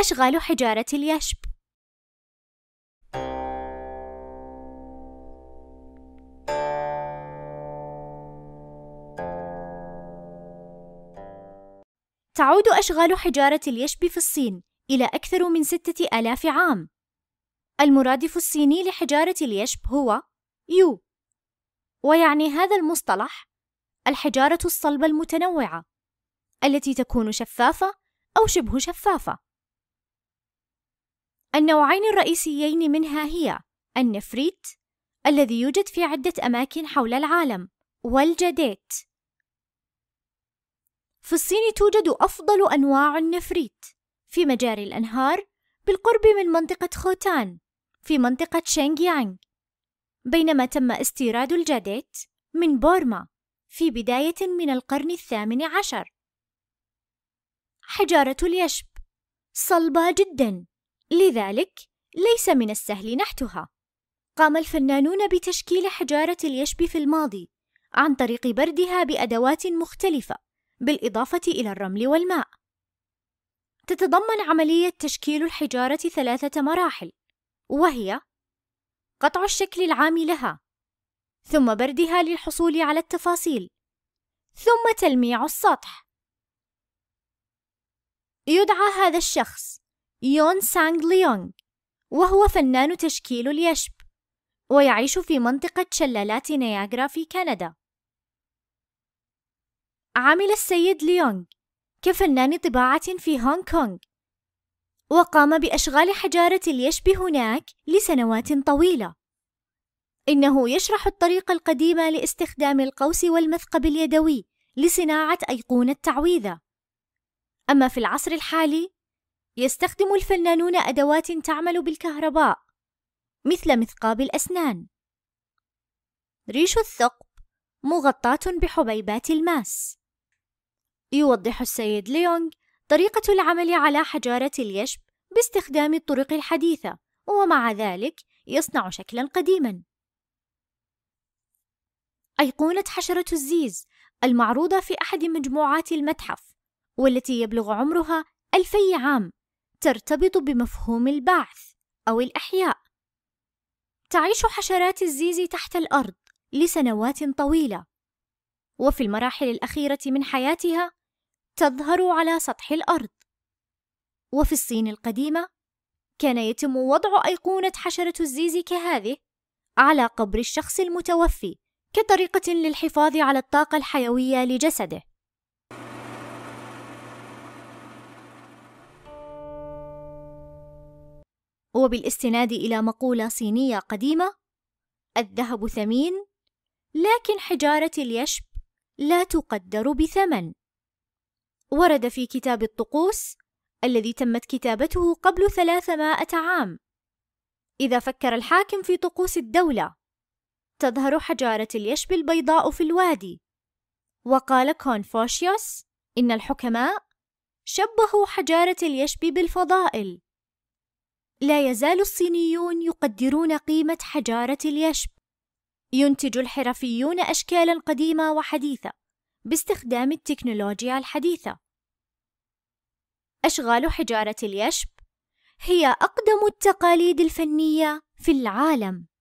أشغال حجارة اليشب تعود أشغال حجارة اليشب في الصين إلى أكثر من ستة آلاف عام المرادف الصيني لحجارة اليشب هو يو ويعني هذا المصطلح الحجارة الصلبة المتنوعة التي تكون شفافة أو شبه شفافة النوعين الرئيسيين منها هي النفريت الذي يوجد في عدة أماكن حول العالم والجديت في الصين توجد أفضل أنواع النفريت في مجاري الأنهار بالقرب من منطقة خوتان في منطقة شينغيانغ بينما تم استيراد الجديت من بورما في بداية من القرن الثامن عشر حجارة اليشب صلبة جدا لذلك ليس من السهل نحتها قام الفنانون بتشكيل حجارة اليشب في الماضي عن طريق بردها بأدوات مختلفة بالإضافة إلى الرمل والماء تتضمن عملية تشكيل الحجارة ثلاثة مراحل وهي قطع الشكل العام لها ثم بردها للحصول على التفاصيل ثم تلميع السطح يدعى هذا الشخص يون سانغ ليونغ وهو فنان تشكيل اليشب ويعيش في منطقة شلالات نياجرا في كندا عمل السيد ليونغ كفنان طباعة في هونغ كونغ وقام بأشغال حجارة اليشب هناك لسنوات طويلة إنه يشرح الطريقة القديمة لاستخدام القوس والمثقب اليدوي لصناعة أيقونة تعويذة أما في العصر الحالي يستخدم الفنانون أدوات تعمل بالكهرباء مثل مثقاب الأسنان ريش الثقب مغطاة بحبيبات الماس يوضح السيد ليونغ طريقة العمل على حجارة اليشب باستخدام الطرق الحديثة ومع ذلك يصنع شكلا قديما أيقونة حشرة الزيز المعروضة في أحد مجموعات المتحف والتي يبلغ عمرها ألفي عام ترتبط بمفهوم البعث أو الإحياء. تعيش حشرات الزيزي تحت الأرض لسنوات طويلة، وفي المراحل الأخيرة من حياتها تظهر على سطح الأرض. وفي الصين القديمة، كان يتم وضع أيقونة حشرة الزيزي كهذه على قبر الشخص المتوفي كطريقة للحفاظ على الطاقة الحيوية لجسده. وبالاستناد إلى مقولة صينية قديمة الذهب ثمين لكن حجارة اليشب لا تقدر بثمن ورد في كتاب الطقوس الذي تمت كتابته قبل ثلاثمائة عام إذا فكر الحاكم في طقوس الدولة تظهر حجارة اليشب البيضاء في الوادي وقال كونفوشيوس إن الحكماء شبهوا حجارة اليشب بالفضائل لا يزال الصينيون يقدرون قيمة حجارة اليشب. ينتج الحرفيون أشكالا قديمة وحديثة باستخدام التكنولوجيا الحديثة. أشغال حجارة اليشب هي أقدم التقاليد الفنية في العالم.